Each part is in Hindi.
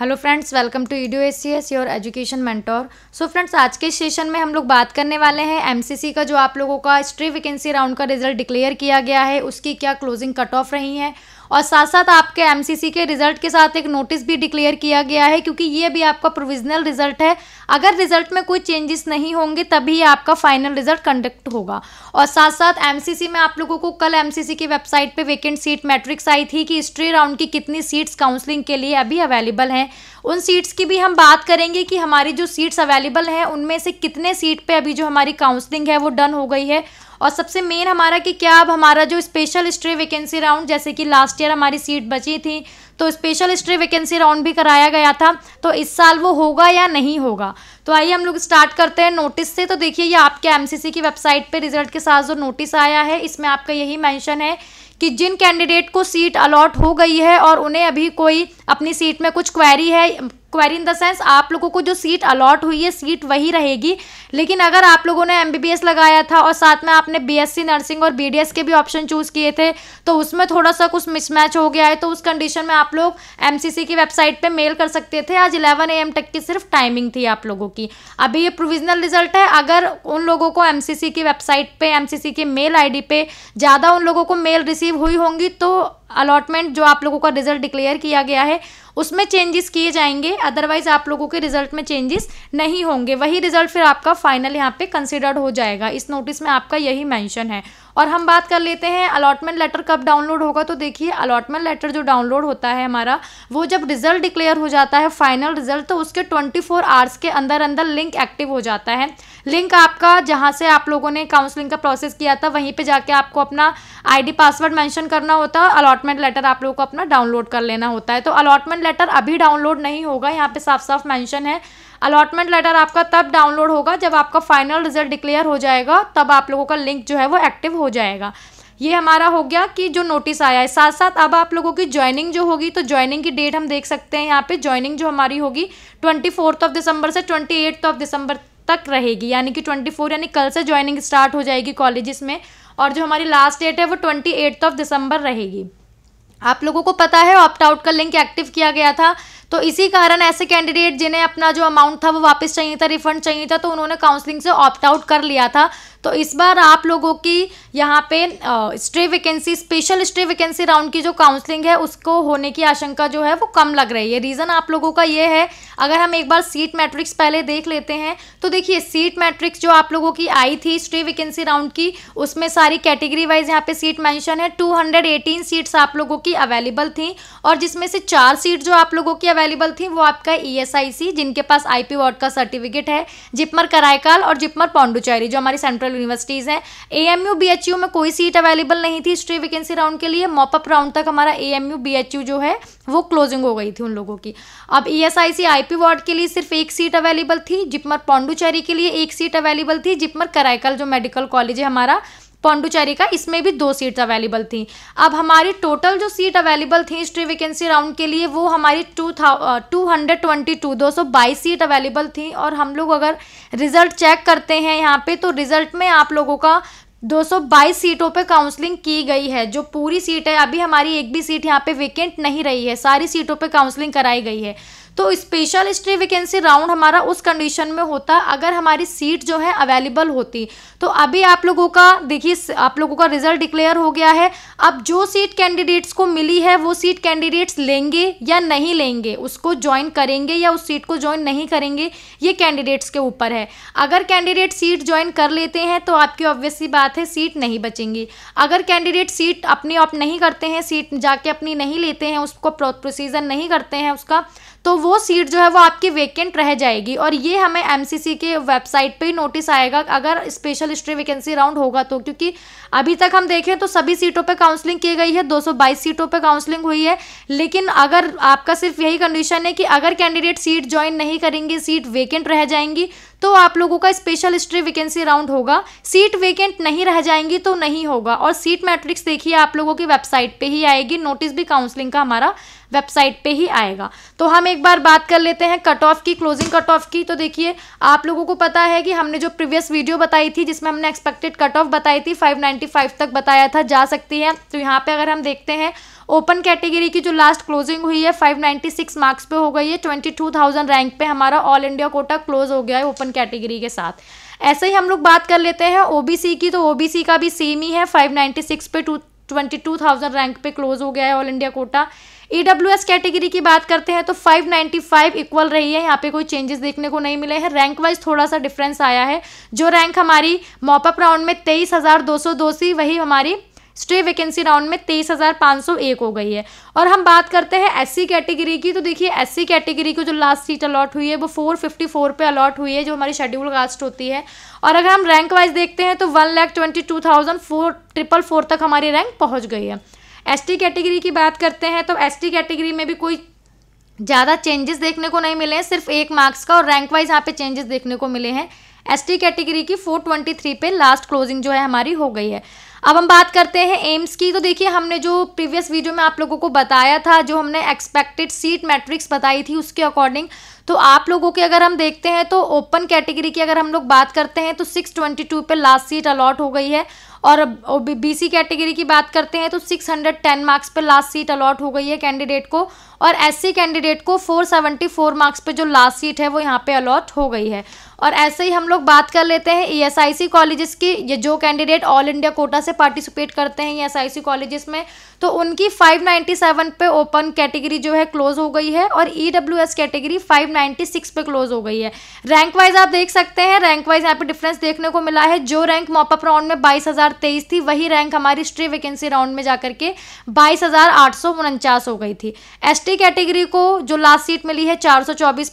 हेलो फ्रेंड्स वेलकम टू ईडियो S C S your education mentor so friends आज के सेशन में हम लोग बात करने वाले हैं एमसीसी का जो आप लोगों का स्ट्री वैकेंसी राउंड का रिजल्ट डिक्लेयर किया गया है उसकी क्या क्लोजिंग कट ऑफ रही है और साथ साथ आपके एमसीसी के रिजल्ट के साथ एक नोटिस भी डिक्लेयर किया गया है क्योंकि ये भी आपका प्रोविजनल रिजल्ट है अगर रिजल्ट में कोई चेंजेस नहीं होंगे तभी आपका फाइनल रिजल्ट कंडक्ट होगा और साथ साथ एमसीसी में आप लोगों को कल एमसीसी की वेबसाइट पे वेकेंट सीट मैट्रिक्स आई थी कि स्ट्री राउंड की कितनी सीट्स काउंसलिंग के लिए अभी अवेलेबल हैं उन सीट्स की भी हम बात करेंगे कि हमारी जो सीट्स अवेलेबल हैं उनमें से कितने सीट पे अभी जो हमारी काउंसलिंग है वो डन हो गई है और सबसे मेन हमारा कि क्या अब हमारा जो स्पेशल स्ट्रे वैकेंसी राउंड जैसे कि लास्ट ईयर हमारी सीट बची थी तो स्पेशल स्ट्रे वैकेंसी राउंड भी कराया गया था तो इस साल वो होगा या नहीं होगा तो आइए हम लोग स्टार्ट करते हैं नोटिस से तो देखिए ये आपके एमसीसी की वेबसाइट पे रिजल्ट के साथ जो नोटिस आया है इसमें आपका यही मेंशन है कि जिन कैंडिडेट को सीट अलॉट हो गई है और उन्हें अभी कोई अपनी सीट में कुछ क्वेरी है क्वेरी इन द सेंस आप लोगों को जो सीट अलॉट हुई है सीट वही रहेगी लेकिन अगर आप लोगों ने एम लगाया था और साथ में आपने बीएससी नर्सिंग और बी के भी ऑप्शन चूज़ किए थे तो उसमें थोड़ा सा कुछ मिसमैच हो गया है तो उस कंडीशन में आप लोग एम की वेबसाइट पे मेल कर सकते थे आज 11 एम तक की सिर्फ टाइमिंग थी आप लोगों की अभी ये प्रोविजनल रिजल्ट है अगर उन लोगों को एम की वेबसाइट पर एम की मेल आई डी ज़्यादा उन लोगों को मेल रिसीव हुई होंगी तो अलॉटमेंट जो आप लोगों का रिजल्ट डिक्लेयर किया गया है उसमें चेंजेस किए जाएंगे अदरवाइज आप लोगों के रिजल्ट में चेंजेस नहीं होंगे वही रिजल्ट फिर आपका फाइनल यहाँ पे कंसिडर्ड हो जाएगा इस नोटिस में आपका यही मेंशन है और हम बात कर लेते हैं अलॉटमेंट लेटर कब डाउनलोड होगा तो देखिए अलॉटमेंट लेटर जो डाउनलोड होता है हमारा वो जब रिजल्ट डिक्लेयर हो जाता है फाइनल रिजल्ट तो उसके ट्वेंटी आवर्स के अंदर अंदर लिंक एक्टिव हो जाता है लिंक आपका जहाँ से आप लोगों ने काउंसलिंग का प्रोसेस किया था वहीं पर जाके आपको अपना आईडी पासवर्ड मेंशन करना होता है अलॉटमेंट लेटर आप लोगों को अपना डाउनलोड कर लेना होता है तो अलॉटमेंट लेटर अभी डाउनलोड नहीं होगा यहाँ पे साफ साफ मेंशन है अलॉटमेंट लेटर आपका तब डाउनलोड होगा जब आपका फाइनल रिजल्ट डिक्लेयर हो जाएगा तब आप लोगों का लिंक जो है वो एक्टिव हो जाएगा ये हमारा हो गया कि जो नोटिस आया है साथ साथ अब आप लोगों की ज्वाइनिंग जो होगी तो ज्वाइनिंग की डेट हम देख सकते हैं यहाँ पे ज्वाइनिंग जो हमारी होगी ट्वेंटी फोर्थ ऑफ दिसंबर से ट्वेंटी एट्थ ऑफ दिसंबर तक रहेगी यानी कि ट्वेंटी फोर यानी कल से ज्वाइनिंग स्टार्ट हो जाएगी कॉलेजेस में और जो हमारी लास्ट डेट है वो ट्वेंटी ऑफ दिसंबर रहेगी आप लोगों को पता है ऑप्ट आउट का लिंक एक्टिव किया गया था तो इसी कारण ऐसे कैंडिडेट जिन्हें अपना जो अमाउंट था वो वापस चाहिए था रिफंड चाहिए था तो उन्होंने काउंसलिंग से ऑप्ट आउट कर लिया था तो इस बार आप लोगों की यहाँ पे stray vacancy special stray vacancy round की जो काउंसलिंग है उसको होने की आशंका जो है वो कम लग रही है रीज़न आप लोगों का ये है अगर हम एक बार सीट मैट्रिक्स पहले देख लेते हैं तो देखिए सीट मैट्रिक्स जो आप लोगों की आई थी स्ट्रे वैकेंसी राउंड की उसमें सारी कैटेगरी वाइज यहाँ पे सीट मैंशन है टू सीट्स आप लोगों की अवेलेबल थी और जिसमें से चार सीट जो आप लोगों की अवेलेबल थी वो आपका ईएसआईसी e जिनके पास आईपी वार्ड का सर्टिफिकेट है जिपमर करायकाल और जिपमर पौंडुचेरी जो हमारी सेंट्रल यूनिवर्सिटीज़ हैं एएमयू बीएचयू में कोई सीट अवेलेबल नहीं थी स्ट्री वैकेंसी राउंड के लिए मॉपअप राउंड तक हमारा ए एम जो है वो क्लोजिंग हो गई थी उन लोगों की अब ई एस वार्ड के लिए सिर्फ एक सीट अवेलेबल थी जिपमर पौंडुचेरी के लिए एक सीट अवेलेबल थी जिपमर करायकाल जो मेडिकल कॉलेज है हमारा पौंडुचेरी का इसमें भी दो सीट अवेलेबल थी अब हमारी टोटल जो सीट अवेलेबल थी हिस्ट्री वैकेंसी राउंड के लिए वो हमारी टू था टू हंड्रेड ट्वेंटी टू दो सौ बाईस सीट अवेलेबल थी और हम लोग अगर रिजल्ट चेक करते हैं यहाँ पे तो रिजल्ट में आप लोगों का 222 सीटों पे काउंसलिंग की गई है जो पूरी सीट है अभी हमारी एक भी सीट यहाँ पे वेकेंट नहीं रही है सारी सीटों पे काउंसलिंग कराई गई है तो स्पेशल स्ट्री वैकेंसी राउंड हमारा उस कंडीशन में होता अगर हमारी सीट जो है अवेलेबल होती तो अभी आप लोगों का देखिए आप लोगों का रिजल्ट डिक्लेयर हो गया है अब जो सीट कैंडिडेट्स को मिली है वो सीट कैंडिडेट्स लेंगे या नहीं लेंगे उसको ज्वाइन करेंगे या उस सीट को ज्वाइन नहीं करेंगे ये कैंडिडेट्स के ऊपर है अगर कैंडिडेट सीट ज्वाइन कर लेते हैं तो आपकी ऑब्वियसली बात है सीट नहीं बचेंगी अगर कैंडिडेट सीट अपनी ऑप नहीं करते हैं सीट जाके अपनी नहीं लेते हैं उसको प्रोसीजर नहीं करते हैं उसका तो वो वो सीट जो है वो आपकी वेकेंट रह जाएगी और ये हमें एम के वेबसाइट पे ही नोटिस आएगा अगर स्पेशल हिस्ट्री वैकेंसी राउंड होगा तो क्योंकि अभी तक हम देखें तो सभी सीटों पे काउंसलिंग की गई है 222 सीटों पे काउंसलिंग हुई है लेकिन अगर आपका सिर्फ यही कंडीशन है कि अगर कैंडिडेट सीट ज्वाइन नहीं करेंगे सीट वेकेंट रह जाएंगी तो आप लोगों का स्पेशल हिस्ट्री वैकेंसी राउंड होगा सीट वेकेंट नहीं रह जाएंगी तो नहीं होगा और सीट मैट्रिक्स देखिए आप लोगों की वेबसाइट पे ही आएगी नोटिस भी काउंसलिंग का हमारा वेबसाइट पे ही आएगा तो हम एक बार बात कर लेते हैं कट ऑफ की क्लोजिंग कट ऑफ की तो देखिए आप लोगों को पता है कि हमने जो प्रीवियस वीडियो बताई थी जिसमें हमने एक्सपेक्टेड कट ऑफ बताई थी 595 तक बताया था जा सकती है तो यहाँ पे अगर हम देखते हैं ओपन कैटेगरी की जो लास्ट क्लोजिंग हुई है 596 मार्क्स पे हो गई है 22,000 रैंक पे हमारा ऑल इंडिया कोटा क्लोज हो गया है ओपन वन कैटेगरी के साथ ऐसे ही हम लोग बात कर लेते हैं ओबीसी की तो ओबीसी का भी सेम ही है 596 पे two twenty two thousand rank पे क्लोज हो गया है all India quota E W S category की बात करते हैं तो 595 इक्वल रही है यहाँ पे कोई चेंजेस देखने को नहीं मिले हैं रैंक वाइज थोड़ा सा डिफरेंस आया है जो रैंक हमारी मॉपअप राउंड में तेईस हज़ार दो सौ दो सी वही हमारी स्ट्रे वैकेंसी राउंड में तेईस हो गई है और हम बात करते हैं सी कैटेगरी की तो देखिए सी कैटेगरी को जो लास्ट सीट अलॉट हुई है वो 454 पे अलॉट हुई है जो हमारी शेड्यूल कास्ट होती है और अगर हम रैंक वाइज देखते हैं तो one lakh twenty two thousand four triple four तक हमारी रैंक पहुंच गई है टी कैटेगरी की बात करते हैं तो टी कैटेगरी में भी कोई ज़्यादा चेंजेस देखने को नहीं मिले हैं सिर्फ एक मार्क्स का और रैंक वाइज यहाँ पे चेंजेस देखने को मिले हैं एसटी कैटेगरी की 423 पे लास्ट क्लोजिंग जो है हमारी हो गई है अब हम बात करते हैं एम्स की तो देखिए हमने जो प्रीवियस वीडियो में आप लोगों को बताया था जो हमने एक्सपेक्टेड सीट मैट्रिक्स बताई थी उसके अकॉर्डिंग तो आप लोगों के अगर हम देखते हैं तो ओपन कैटेगरी की अगर हम लोग बात करते हैं तो 622 पे लास्ट सीट अलॉट हो गई है और बीसी कैटेगरी की बात करते हैं तो 610 मार्क्स पर लास्ट सीट अलॉट हो गई है कैंडिडेट को और एससी कैंडिडेट को 474 मार्क्स पर जो लास्ट सीट है वो यहाँ पे अलॉट हो गई है और ऐसे ही हम लोग बात कर लेते हैं E S I C colleges की ये जो कैंडिडेट ऑल इंडिया कोटा से पार्टिसिपेट करते हैं E S I C colleges में तो उनकी 597 पे ओपन कैटेगरी जो है क्लोज हो गई है और ई कैटेगरी 596 पे क्लोज हो गई है रैंक वाइज आप देख सकते हैं रैंक वाइज यहाँ पे डिफरेंस देखने को मिला है जो रैंक मॉपअप राउंड में बाईस थी वही रैंक हमारी स्ट्री वैकेंसी राउंड में जाकर के बाईस हो गई थी एस कैटेगरी को जो लास्ट सीट मिली है चार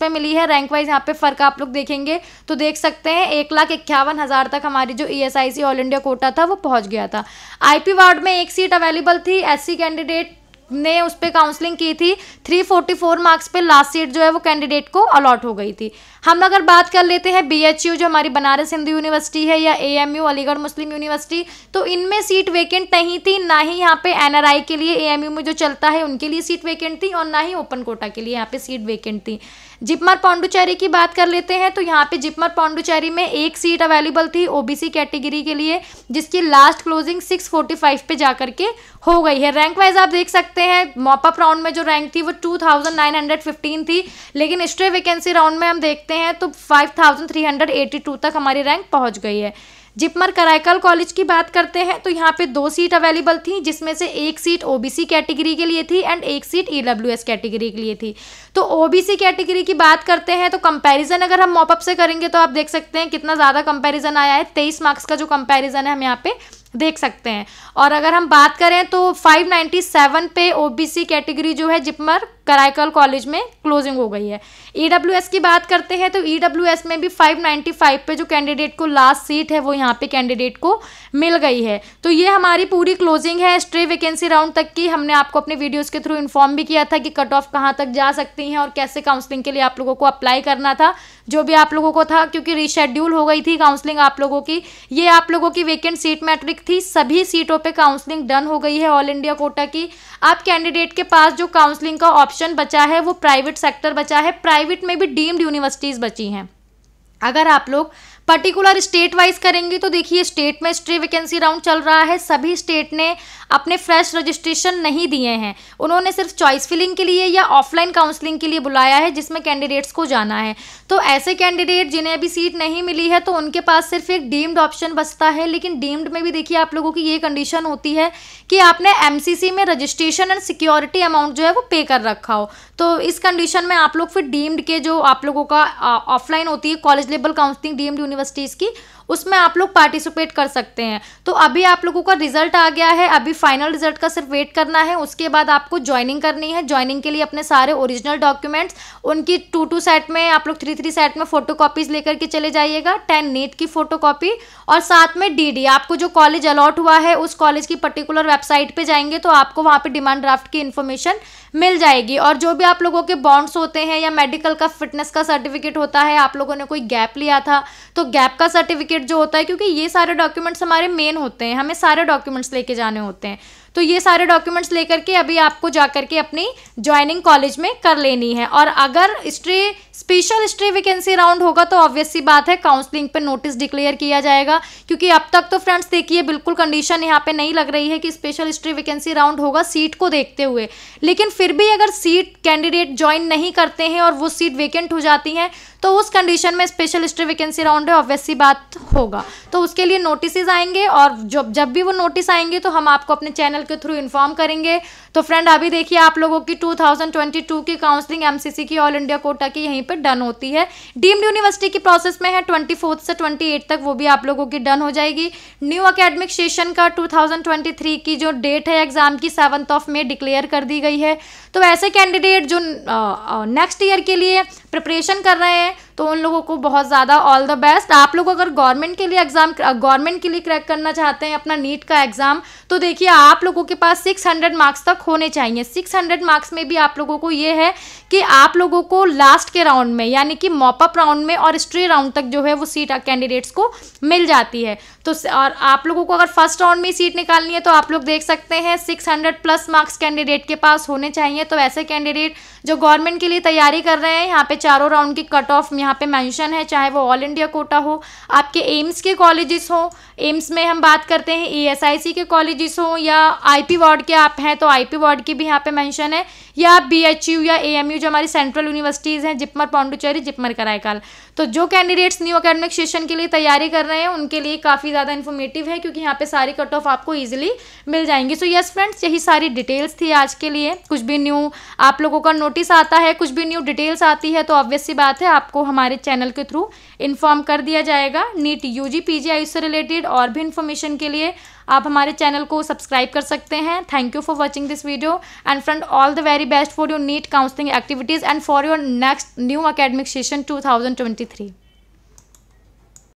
पे मिली है रैंक वाइज यहाँ पे फर्क आप लोग देखेंगे तो देख सकते हैं एक लाख इक्यावन हज़ार तक हमारी जो ई ऑल इंडिया कोटा था वो पहुंच गया था आईपी वार्ड में एक सीट अवेलेबल थी एससी कैंडिडेट ने उस पर काउंसलिंग की थी 344 मार्क्स पे लास्ट सीट जो है वो कैंडिडेट को अलॉट हो गई थी हम अगर बात कर लेते हैं बीएचयू जो हमारी बनारस हिंदू यूनिवर्सिटी है या एएमयू अलीगढ़ मुस्लिम यूनिवर्सिटी तो इनमें सीट वेकेंट नहीं थी ना ही यहाँ पे एनआरआई के लिए एएमयू में जो चलता है उनके लिए सीट वेकेंट थी और ना ही ओपन कोटा के लिए यहाँ पे सीट वेकेंट थी जिपमर पाण्डुचेरी की बात कर लेते हैं तो यहाँ पे जिपमर पाण्डुचेरी में एक सीट अवेलेबल थी ओबीसी कैटेगरी के लिए जिसकी लास्ट क्लोजिंग 645 पे जा के हो गई है रैंक वाइज आप देख सकते हैं मॉपअप राउंड में जो रैंक थी वो 2915 थी लेकिन स्ट्रे वैकेंसी राउंड में हम देखते हैं तो फाइव तक हमारी रैंक पहुँच गई है जिपमर कराइकल कॉलेज की बात करते हैं तो यहाँ पे दो सीट अवेलेबल थी जिसमें से एक सीट ओबीसी कैटेगरी के लिए थी एंड एक सीट ईडब्ल्यूएस e कैटेगरी के लिए थी तो ओबीसी कैटेगरी की बात करते हैं तो कंपैरिजन अगर हम मॉपअप से करेंगे तो आप देख सकते हैं कितना ज़्यादा कंपैरिजन आया है तेईस मार्क्स का जो कंपैरिजन है हम यहाँ पे देख सकते हैं और अगर हम बात करें तो 597 पे ओबीसी कैटेगरी जो है जिपमर कराईकल कॉलेज में क्लोजिंग हो गई है ईडब्ल्यूएस e की बात करते हैं तो ईडब्ल्यूएस e में भी 595 पे जो कैंडिडेट को लास्ट सीट है वो यहाँ पे कैंडिडेट को मिल गई है तो ये हमारी पूरी क्लोजिंग है स्ट्रे वैकेंसी राउंड तक की हमने आपको अपने वीडियोस के थ्रू इन्फॉर्म भी किया था कि कट ऑफ कहाँ तक जा सकती हैं और कैसे काउंसलिंग के लिए आप लोगों को अप्लाई करना था जो भी आप लोगों को था क्योंकि रिशेड्यूल हो गई थी काउंसलिंग आप लोगों की ये आप लोगों की वेकेंट सीट मैट्रिक थी सभी सीटों पर काउंसलिंग डन हो गई है ऑल इंडिया कोटा की आप कैंडिडेट के पास जो काउंसलिंग का ऑप्शन बचा है वो प्राइवेट सेक्टर बचा है प्राइवेट में भी डीम्ड यूनिवर्सिटीज़ बची हैं अगर आप लोग पर्टिकुलर स्टेट वाइज करेंगे तो देखिए स्टेट में स्ट्री वैकेंसी राउंड चल रहा है सभी स्टेट ने अपने फ्रेश रजिस्ट्रेशन नहीं दिए हैं उन्होंने सिर्फ चॉइस फिलिंग के लिए या ऑफलाइन काउंसलिंग के लिए बुलाया है जिसमें कैंडिडेट्स को जाना है तो ऐसे कैंडिडेट जिन्हें अभी सीट नहीं मिली है तो उनके पास सिर्फ एक डीम्ड ऑप्शन बचता है लेकिन डीम्ड में भी देखिए आप लोगों की ये कंडीशन होती है कि आपने एम में रजिस्ट्रेशन एंड सिक्योरिटी अमाउंट जो है वो पे कर रखा हो तो इस कंडीशन में आप लोग फिर डीम्ड के जो आप लोगों का ऑफलाइन होती है college level counselling deemed universities की उसमें आप लोग पार्टिसिपेट कर सकते हैं तो अभी आप लोगों का रिजल्ट आ गया है अभी फाइनल रिजल्ट का सिर्फ वेट करना है उसके बाद आपको ज्वाइनिंग करनी है ज्वाइनिंग के लिए अपने सारे ओरिजिनल डॉक्यूमेंट्स उनकी टू टू सेट में आप लोग थ्री थ्री सेट में फोटो कॉपीज लेकर के चले जाइएगा टेन नीट की फोटो कॉपी और साथ में डी आपको जो कॉलेज अलॉट हुआ है उस कॉलेज की पर्टिकुलर वेबसाइट पर जाएंगे तो आपको वहाँ पर डिमांड ड्राफ्ट की इन्फॉर्मेशन मिल जाएगी और जो भी आप लोगों के बॉन्ड्स होते हैं या मेडिकल का फिटनेस का सर्टिफिकेट होता है आप लोगों ने कोई गैप लिया था तो गैप का सर्टिफिकेट जो होता है क्योंकि ये सारे डॉक्यूमेंट्स हमारे मेन होते हैं हमें सारे डॉक्यूमेंट्स लेके जाने होते हैं तो ये सारे डॉक्यूमेंट्स लेकर के अभी आपको जा करके अपनी ज्वाइनिंग कॉलेज में कर लेनी है और अगर stray special stray vacancy round होगा तो ऑब्वियसली बात है काउंसलिंग पर नोटिस डिक्लेयर किया जाएगा क्योंकि अब तक तो फ्रेंड्स देखिए बिल्कुल कंडीशन यहाँ पे नहीं लग रही है कि स्पेशल स्ट्री वैकेंसी राउंड होगा सीट को देखते हुए लेकिन फिर भी अगर सीट कैंडिडेट ज्वाइन नहीं करते हैं और वो सीट वेकेंट हो जाती हैं तो उस कंडीशन में स्पेशल स्ट्री वैकेंसी राउंड है ऑब्वियसली बात होगा तो उसके लिए नोटिस आएंगे और जब जब भी वो नोटिस आएंगे तो हम आपको अपने चैनल चैनल के थ्रू इन्फॉर्म करेंगे तो फ्रेंड अभी देखिए आप लोगों की 2022 की काउंसलिंग एमसीसी की ऑल इंडिया कोटा की यहीं पर डन होती है डीम्ड यूनिवर्सिटी की प्रोसेस में है ट्वेंटी से ट्वेंटी तक वो भी आप लोगों की डन हो जाएगी न्यू अकेडमिक सेशन का टू की जो डेट है एग्जाम की सेवंथ ऑफ मे डिक्लेयर कर दी गई है तो ऐसे कैंडिडेट जो नेक्स्ट ईयर के लिए प्रिपरेशन कर रहे हैं तो उन लोगों को बहुत ज़्यादा ऑल द बेस्ट आप लोग अगर गवर्नमेंट के लिए एग्जाम गवर्नमेंट के लिए क्रैक करना चाहते हैं अपना नीट का एग्जाम तो देखिए आप लोगों के पास 600 मार्क्स तक होने चाहिए 600 मार्क्स में भी आप लोगों को ये है कि आप लोगों को लास्ट के राउंड में यानी कि मॉपअप राउंड में और स्ट्री राउंड तक जो है वो सीट कैंडिडेट्स को मिल जाती है तो और आप लोगों को अगर फर्स्ट राउंड में सीट निकालनी है तो आप लोग देख सकते हैं सिक्स प्लस मार्क्स कैंडिडेट के पास होने चाहिए तो ऐसे कैंडिडेट जो गवर्नमेंट के लिए तैयारी कर रहे हैं यहाँ पे चारों राउंड की कट ऑफ यहाँ पे मेंशन है चाहे वो ऑल इंडिया कोटा हो आपके एम्स के कॉलेजेस हो एम्स में हम बात करते हैं ईएसआईसी के कॉलेजेस हो या आईपी वार्ड के आप हैं तो आईपी वार्ड की भी यहाँ पे मेंशन है या बीएचयू या एएमयू जो हमारी सेंट्रल यूनिवर्सिटीज़ हैं जिपमर पाण्डुचेरी जिपमर करायकाल तो जो कैंडिडेट्स न्यू अकेडमिक सेशन के लिए तैयारी कर रहे हैं उनके लिए काफ़ी ज़्यादा इन्फॉर्मेटिव है क्योंकि यहाँ पे सारी कट ऑफ आपको ईजिली मिल जाएंगी सो यस फ्रेंड्स यही सारी डिटेल्स थी आज के लिए कुछ भी न्यू आप लोगों का नोटिस आता है कुछ भी न्यू डिटेल्स आती है तो ऑब्वियस सी बात है आपको हमारे चैनल के थ्रू इन्फॉर्म कर दिया जाएगा नीट यू जी से रिलेटेड और भी इन्फॉर्मेशन के लिए आप हमारे चैनल को सब्सक्राइब कर सकते हैं thank you for watching this video and friend all the very best for your NEET counselling activities and for your next new academic session two thousand twenty three